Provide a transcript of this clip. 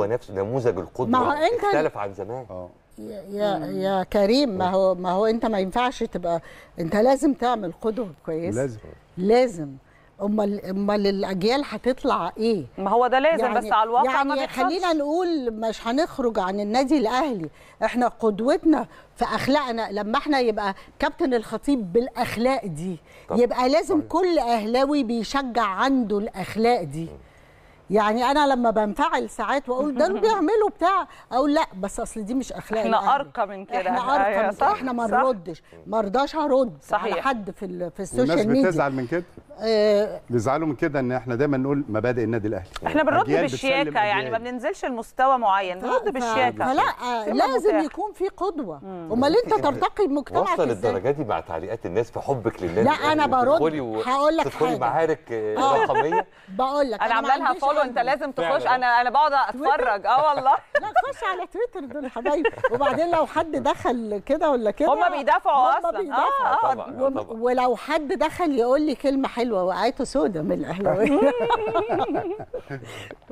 هو نفس نموذج القدوه اختلف عن زمان اه يا يا كريم ما هو ما هو انت ما ينفعش تبقى انت لازم تعمل قدوه كويس لازم لازم امال امال الاجيال هتطلع ايه ما هو ده لازم يعني بس على الواقع يعني ما بيحصلش خلينا نقول مش هنخرج عن النادي الاهلي احنا قدوتنا في اخلاقنا لما احنا يبقى كابتن الخطيب بالاخلاق دي يبقى لازم طيب. كل اهلاوي بيشجع عنده الاخلاق دي يعني انا لما بنفعل ساعات واقول ده بيعملوا بتاع اقول لا بس اصل دي مش اخلاق احنا يعني. ارقى من كده احنا ارقى أيوة، من كده احنا ما نردش ما ارضاش ارد على حد في في السوشيال ميديا الناس بتزعل من كده بيزعلوا آه، من كده ان احنا دايما نقول مبادئ النادي الاهلي احنا بنرد بالشياكه يعني ما بننزلش لمستوى معين بنرد بالشياكه لا آه، لازم يكون في قدوه امال انت ترتقي بمجتمعك وصل للدرجه دي مع تعليقات الناس في حبك للنادي لا انا برد هقول لك حاجه معارك آه، رقميه بقول لك انا عمالها فولو انت لازم تخش انا انا بقعد اتفرج اه والله لا خش على تويتر دول حبايبي وبعدين لو حد دخل كده ولا كده هم بيدافعوا اصلا اه ولو حد دخل يقول لي كلمه حلوه حلوه وقعته سودة من الاهلاويه